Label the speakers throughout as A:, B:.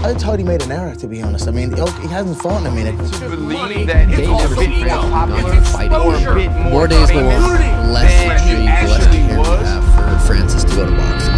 A: I he made an error, to be honest. I mean, he hasn't fought in a minute. To believe that it's also being popular fighting a bit more, more days to work, less injury, less to for Francis to go to boxing.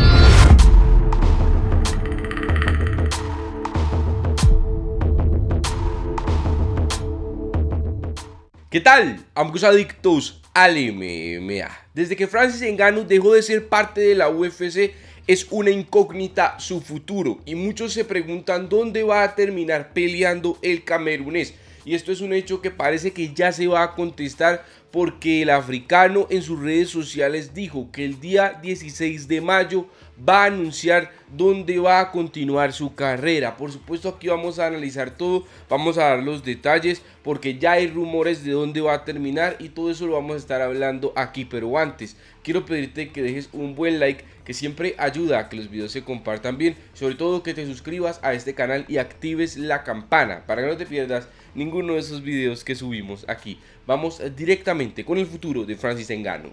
A: ¿Qué tal, amigos adictos al MMA? Desde que Francis Ngannou dejó de ser parte de la UFC, es una incógnita su futuro y muchos se preguntan dónde va a terminar peleando el camerunés. Y esto es un hecho que parece que ya se va a contestar porque el africano en sus redes sociales dijo que el día 16 de mayo va a anunciar dónde va a continuar su carrera. Por supuesto aquí vamos a analizar todo, vamos a dar los detalles porque ya hay rumores de dónde va a terminar y todo eso lo vamos a estar hablando aquí. Pero antes, quiero pedirte que dejes un buen like que siempre ayuda a que los videos se compartan bien. Sobre todo que te suscribas a este canal y actives la campana para que no te pierdas ninguno de esos videos que subimos aquí. Vamos directamente con el futuro de Francis Engano.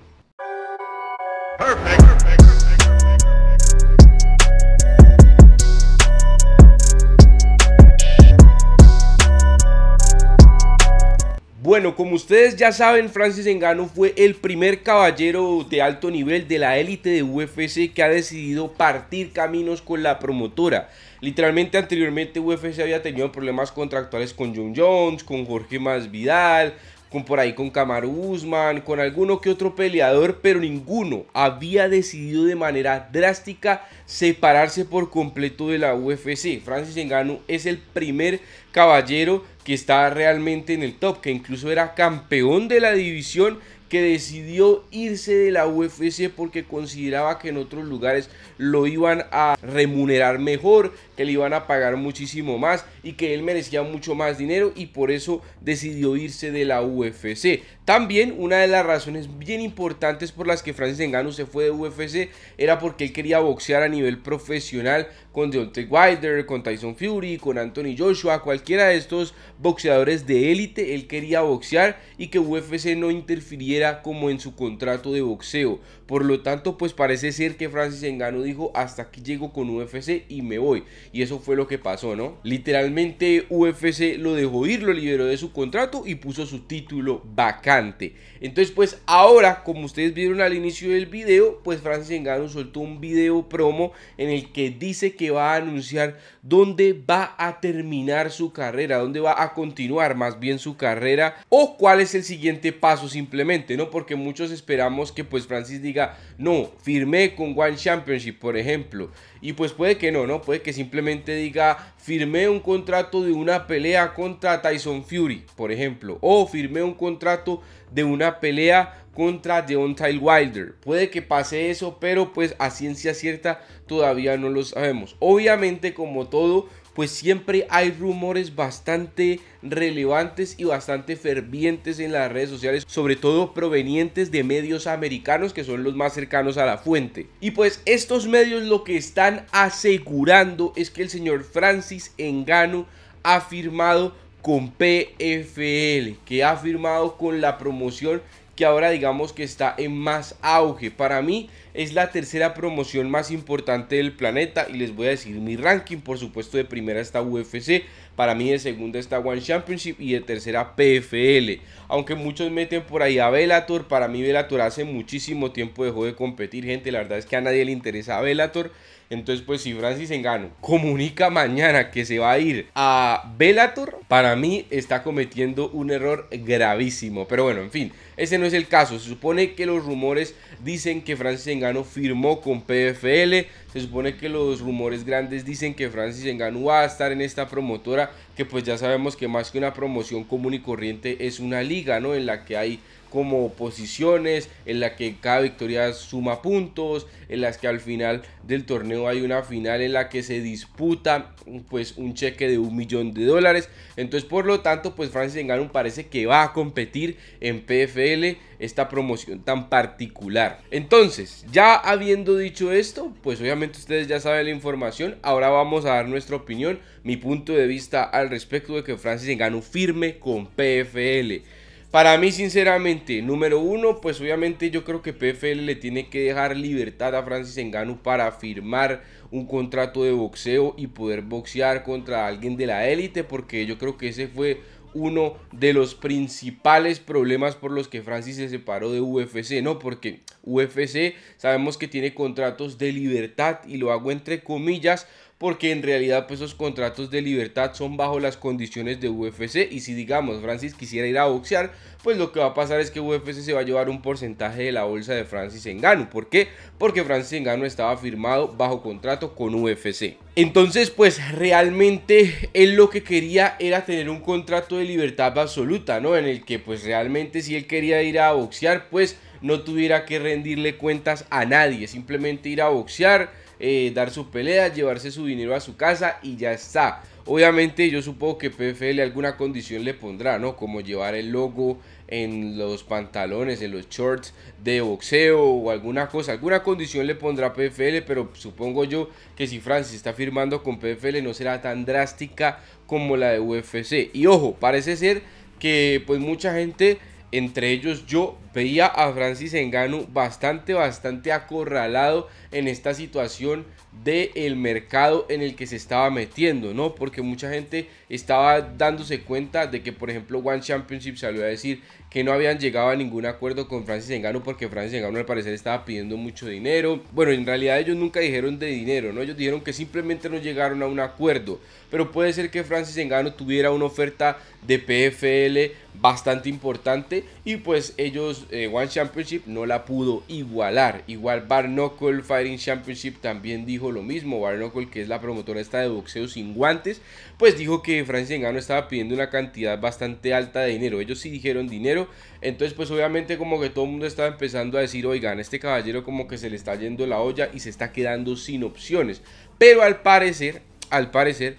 A: Bueno, como ustedes ya saben, Francis Engano fue el primer caballero de alto nivel de la élite de UFC que ha decidido partir caminos con la promotora. Literalmente anteriormente UFC había tenido problemas contractuales con John Jones, con Jorge Masvidal, con por ahí con Kamar Usman, con alguno que otro peleador, pero ninguno había decidido de manera drástica separarse por completo de la UFC. Francis Engano es el primer caballero que está realmente en el top, que incluso era campeón de la división que decidió irse de la UFC porque consideraba que en otros lugares lo iban a remunerar mejor, que le iban a pagar muchísimo más y que él merecía mucho más dinero y por eso decidió irse de la UFC. También una de las razones bien importantes por las que Francis Ngannou se fue de UFC era porque él quería boxear a nivel profesional con Deontay Wilder, con Tyson Fury, con Anthony Joshua, cualquiera de estos boxeadores de élite, él quería boxear y que UFC no interfiriera como en su contrato de boxeo. Por lo tanto, pues parece ser que Francis Engano dijo, hasta aquí llego con UFC y me voy. Y eso fue lo que pasó, ¿no? Literalmente UFC lo dejó ir, lo liberó de su contrato y puso su título vacante. Entonces, pues ahora, como ustedes vieron al inicio del video, pues Francis Engano soltó un video promo en el que dice que va a anunciar dónde va a terminar su carrera, dónde va a continuar más bien su carrera o cuál es el siguiente paso simplemente. ¿no? Porque muchos esperamos que pues Francis diga, no, firmé con One Championship, por ejemplo. Y pues puede que no, ¿no? Puede que simplemente diga, firmé un contrato de una pelea contra Tyson Fury, por ejemplo. O firmé un contrato de una pelea contra Deontay Wilder. Puede que pase eso, pero pues a ciencia cierta todavía no lo sabemos. Obviamente, como todo, pues siempre hay rumores bastante relevantes y bastante fervientes en las redes sociales, sobre todo provenientes de medios americanos que son los más cercanos a la fuente. Y pues estos medios lo que están asegurando es que el señor Francis Engano ha firmado con PFL, que ha firmado con la promoción que ahora digamos que está en más auge. Para mí es la tercera promoción más importante del planeta y les voy a decir mi ranking. Por supuesto de primera está UFC, para mí de segunda está One Championship y de tercera PFL. Aunque muchos meten por ahí a Velator, para mí Velator hace muchísimo tiempo dejó de competir, gente. La verdad es que a nadie le interesa a Velator. Entonces, pues si Francis Engano comunica mañana que se va a ir a Bellator, para mí está cometiendo un error gravísimo. Pero bueno, en fin, ese no es el caso. Se supone que los rumores dicen que Francis Engano firmó con PFL, se supone que los rumores grandes dicen que Francis Ngannou va a estar en esta promotora, que pues ya sabemos que más que una promoción común y corriente es una liga, ¿no? En la que hay como posiciones, en la que cada victoria suma puntos, en las que al final del torneo hay una final en la que se disputa pues un cheque de un millón de dólares. Entonces, por lo tanto, pues Francis Ngannou parece que va a competir en PFL esta promoción tan particular. Entonces, ya habiendo dicho esto, pues obviamente ustedes ya saben la información, ahora vamos a dar nuestra opinión, mi punto de vista al respecto de que Francis Engano firme con PFL. Para mí, sinceramente, número uno, pues obviamente yo creo que PFL le tiene que dejar libertad a Francis Engano para firmar un contrato de boxeo y poder boxear contra alguien de la élite, porque yo creo que ese fue uno de los principales problemas por los que Francis se separó de UFC, ¿no? Porque UFC sabemos que tiene contratos de libertad y lo hago entre comillas porque en realidad pues esos contratos de libertad son bajo las condiciones de UFC y si digamos Francis quisiera ir a boxear, pues lo que va a pasar es que UFC se va a llevar un porcentaje de la bolsa de Francis Engano. ¿Por qué? Porque Francis Engano estaba firmado bajo contrato con UFC. Entonces, pues realmente él lo que quería era tener un contrato de libertad absoluta, ¿no? En el que pues realmente si él quería ir a boxear, pues no tuviera que rendirle cuentas a nadie, simplemente ir a boxear eh, dar su pelea, llevarse su dinero a su casa y ya está. Obviamente yo supongo que PFL alguna condición le pondrá, ¿no? Como llevar el logo en los pantalones, en los shorts de boxeo o alguna cosa. Alguna condición le pondrá PFL, pero supongo yo que si Francis está firmando con PFL no será tan drástica como la de UFC. Y ojo, parece ser que pues mucha gente entre ellos yo veía a Francis Engano bastante, bastante acorralado en esta situación del el mercado en el que se estaba metiendo, ¿no? Porque mucha gente estaba dándose cuenta de que, por ejemplo, One Championship salió a decir que no habían llegado a ningún acuerdo con Francis Engano porque Francis Engano al parecer estaba pidiendo mucho dinero. Bueno, en realidad ellos nunca dijeron de dinero, ¿no? Ellos dijeron que simplemente no llegaron a un acuerdo. Pero puede ser que Francis Engano tuviera una oferta de PFL bastante importante y pues ellos eh, One Championship no la pudo igualar. Igual Barnacle Fighting Championship también dijo lo mismo. Barnacle, que es la promotora esta de boxeo sin guantes, pues dijo que Francis Engano estaba pidiendo una cantidad bastante alta de dinero. Ellos sí dijeron dinero. Entonces pues obviamente como que todo el mundo estaba empezando a decir, oigan, este caballero como que se le está yendo la olla y se está quedando sin opciones. Pero al parecer, al parecer,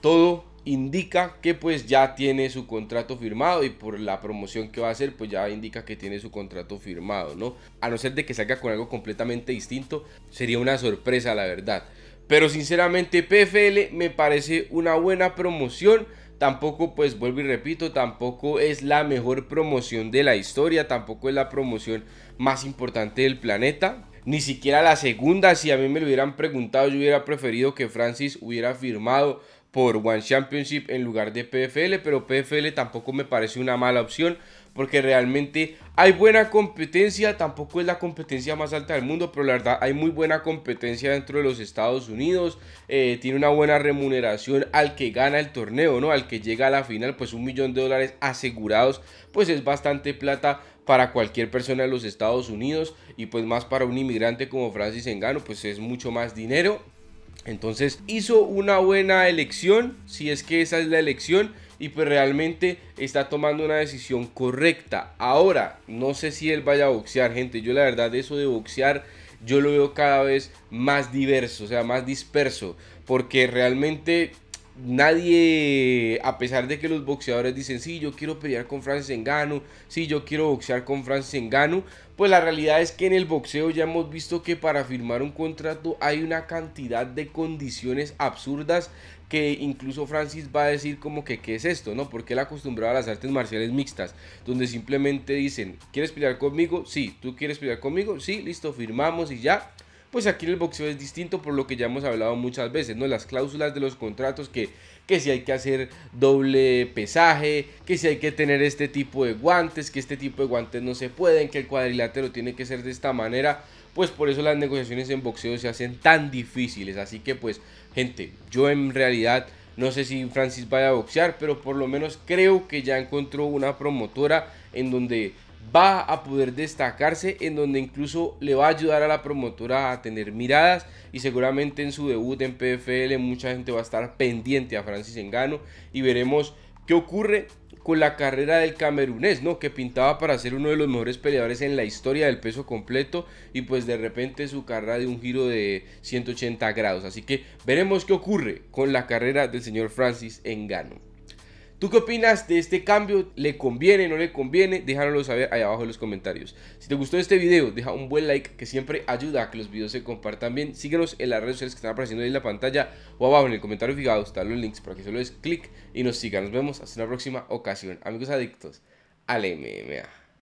A: todo indica que pues ya tiene su contrato firmado y por la promoción que va a hacer pues ya indica que tiene su contrato firmado, ¿no? A no ser de que salga con algo completamente distinto, sería una sorpresa la verdad. Pero sinceramente PFL me parece una buena promoción. Tampoco, pues vuelvo y repito, tampoco es la mejor promoción de la historia, tampoco es la promoción más importante del planeta. Ni siquiera la segunda, si a mí me lo hubieran preguntado, yo hubiera preferido que Francis hubiera firmado por One Championship en lugar de PFL, pero PFL tampoco me parece una mala opción porque realmente hay buena competencia, tampoco es la competencia más alta del mundo, pero la verdad hay muy buena competencia dentro de los Estados Unidos, eh, tiene una buena remuneración al que gana el torneo, ¿no? Al que llega a la final, pues un millón de dólares asegurados, pues es bastante plata para cualquier persona de los Estados Unidos y pues más para un inmigrante como Francis Engano, pues es mucho más dinero. Entonces hizo una buena elección, si es que esa es la elección, y pues realmente está tomando una decisión correcta. Ahora, no sé si él vaya a boxear, gente. Yo la verdad eso de boxear, yo lo veo cada vez más diverso, o sea, más disperso, porque realmente nadie, a pesar de que los boxeadores dicen, sí, yo quiero pelear con Francis Engano, sí, yo quiero boxear con Francis Engano, pues la realidad es que en el boxeo ya hemos visto que para firmar un contrato hay una cantidad de condiciones absurdas que incluso Francis va a decir como que qué es esto, ¿no? Porque él acostumbrado a las artes marciales mixtas, donde simplemente dicen, ¿quieres pelear conmigo? Sí, ¿tú quieres pelear conmigo? Sí, listo, firmamos y ya pues aquí en el boxeo es distinto por lo que ya hemos hablado muchas veces, ¿no? Las cláusulas de los contratos que, que si hay que hacer doble pesaje, que si hay que tener este tipo de guantes, que este tipo de guantes no se pueden, que el cuadrilátero tiene que ser de esta manera, pues por eso las negociaciones en boxeo se hacen tan difíciles, así que pues gente, yo en realidad... No sé si Francis vaya a boxear, pero por lo menos creo que ya encontró una promotora en donde va a poder destacarse en donde incluso le va a ayudar a la promotora a tener miradas y seguramente en su debut en PFL mucha gente va a estar pendiente a Francis Engano y veremos qué ocurre con la carrera del camerunés, ¿no? Que pintaba para ser uno de los mejores peleadores en la historia del peso completo y pues de repente su carrera de un giro de 180 grados. Así que veremos qué ocurre con la carrera del señor Francis Engano. ¿Tú qué opinas de este cambio? ¿Le conviene, no le conviene? Déjanoslo saber ahí abajo en los comentarios. Si te gustó este video, deja un buen like que siempre ayuda a que los videos se compartan bien. Síguenos en las redes sociales que están apareciendo ahí en la pantalla o abajo en el comentario fijado están los links para que solo des clic y nos sigan. Nos vemos hasta una próxima ocasión. Amigos adictos al MMA.